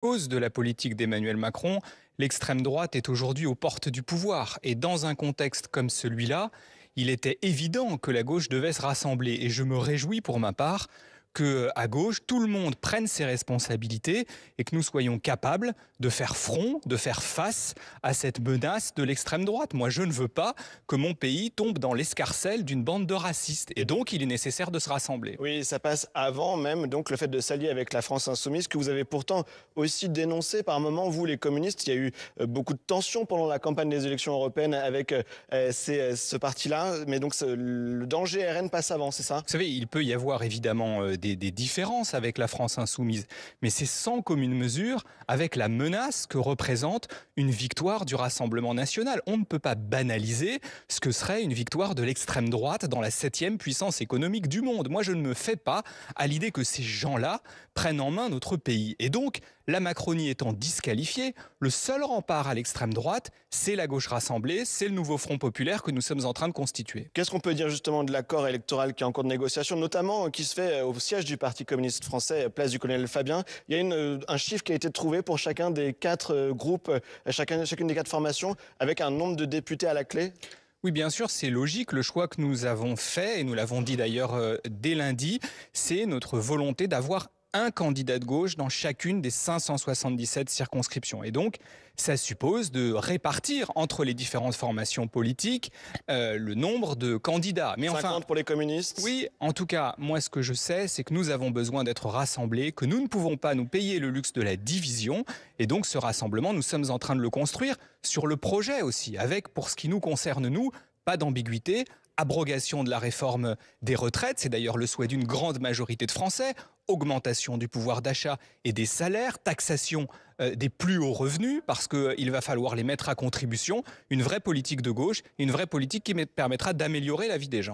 cause de la politique d'Emmanuel Macron, l'extrême droite est aujourd'hui aux portes du pouvoir. Et dans un contexte comme celui-là, il était évident que la gauche devait se rassembler. Et je me réjouis pour ma part que à gauche, tout le monde prenne ses responsabilités et que nous soyons capables de faire front, de faire face à cette menace de l'extrême droite. Moi, je ne veux pas que mon pays tombe dans l'escarcelle d'une bande de racistes. Et donc, il est nécessaire de se rassembler. Oui, ça passe avant même donc le fait de s'allier avec la France insoumise, que vous avez pourtant aussi dénoncé par moments, vous les communistes. Il y a eu euh, beaucoup de tensions pendant la campagne des élections européennes avec euh, euh, ce parti-là. Mais donc, le danger RN passe avant, c'est ça Vous savez, il peut y avoir évidemment des, différences avec la France insoumise, mais c'est sans commune mesure avec la menace que représente une victoire du Rassemblement national. On ne peut pas banaliser ce que serait une victoire de l'extrême droite dans la septième puissance économique du monde. Moi, je ne me fais pas à l'idée que ces gens-là prennent en main notre pays. Et donc, la Macronie étant disqualifiée, le seul rempart à l'extrême droite, c'est la gauche rassemblée, c'est le nouveau Front populaire que nous sommes en train de constituer. Qu'est-ce qu'on peut dire justement de l'accord électoral qui est en cours de négociation, notamment euh, qui se fait euh, aussi du Parti communiste français, euh, place du colonel Fabien, il y a euh, un chiffre qui a été trouvé pour chacun des quatre euh, groupes, chacune des quatre formations, avec un nombre de députés à la clé oui, bien sûr, c'est logique. Le choix que nous avons fait, et nous l'avons dit d'ailleurs dès lundi, c'est notre volonté d'avoir un candidat de gauche dans chacune des 577 circonscriptions. Et donc, ça suppose de répartir entre les différentes formations politiques euh, le nombre de candidats. Mais 50 enfin, pour les communistes Oui, en tout cas, moi ce que je sais, c'est que nous avons besoin d'être rassemblés, que nous ne pouvons pas nous payer le luxe de la division. Et donc, ce rassemblement, nous sommes en train de le construire sur le projet aussi, avec, pour ce qui nous concerne, nous, pas d'ambiguïté, abrogation de la réforme des retraites, c'est d'ailleurs le souhait d'une grande majorité de Français, augmentation du pouvoir d'achat et des salaires, taxation euh, des plus hauts revenus, parce qu'il euh, va falloir les mettre à contribution, une vraie politique de gauche, une vraie politique qui permettra d'améliorer la vie des gens.